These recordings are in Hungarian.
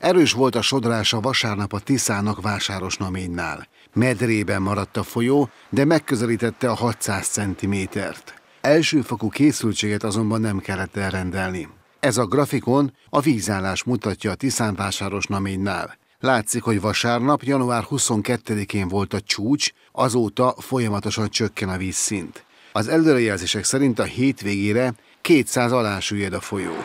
Erős volt a sodrása vasárnap a Tiszának naménynál. Medrében maradt a folyó, de megközelítette a 600 centimétert. Elsőfokú készültséget azonban nem kellett elrendelni. Ez a grafikon a vízállás mutatja a Tiszán naménynál. Látszik, hogy vasárnap, január 22-én volt a csúcs, azóta folyamatosan csökken a vízszint. Az előrejelzések szerint a hétvégére 200 alá süllyed a folyó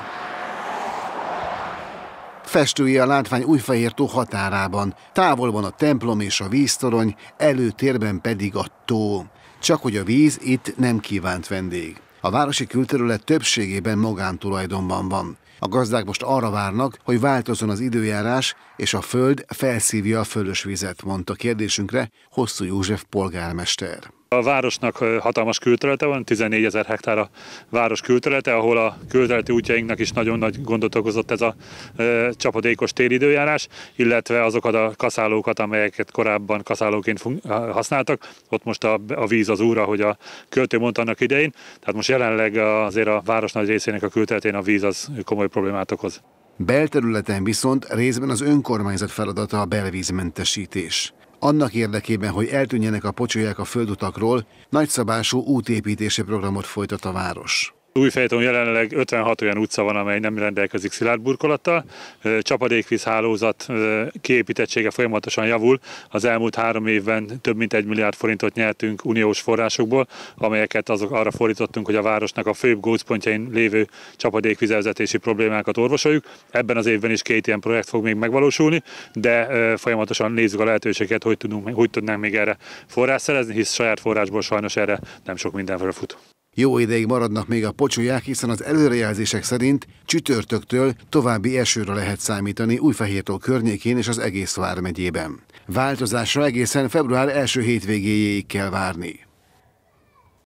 festője a látvány újfehértó határában, távolban a templom és a víztorony, előtérben pedig a tó. Csak hogy a víz itt nem kívánt vendég. A városi külterület többségében magántulajdonban van. A gazdák most arra várnak, hogy változon az időjárás, és a föld felszívja a fölös vizet, mondta kérdésünkre Hosszú József polgármester. A városnak hatalmas külterülete van, 14 ezer hektár a város külterülete, ahol a külterületi útjainknak is nagyon nagy gondot okozott ez a e, csapadékos téridőjárás, illetve azokat a kaszálókat, amelyeket korábban kaszálóként használtak, ott most a, a víz az úra, hogy a költő mondta annak idején, tehát most jelenleg azért a város nagy részének a külterületén a víz az komoly problémát okoz. Belterületen viszont részben az önkormányzat feladata a belvízmentesítés. Annak érdekében, hogy eltűnjenek a pocsolyák a földutakról, nagyszabású útépítési programot folytat a város. Újfejton jelenleg 56 olyan utca van, amely nem rendelkezik szilárd burkolattal. Csapadékvíz hálózat kiépítettsége folyamatosan javul. Az elmúlt három évben több mint egy milliárd forintot nyertünk uniós forrásokból, amelyeket azok arra fordítottunk, hogy a városnak a főbb gócpontjain lévő csapadékvizelzetési problémákat orvosoljuk. Ebben az évben is két ilyen projekt fog még megvalósulni, de folyamatosan nézzük a lehetőséget, hogy, tudunk, hogy tudnánk még erre forrás szerezni, hisz saját forrásból sajnos erre nem sok minden fut. Jó ideig maradnak még a pocsolyák, hiszen az előrejelzések szerint csütörtöktől további esőre lehet számítani Újfehértó környékén és az egész vármegyében. Változásra egészen február első hétvégéjéig kell várni.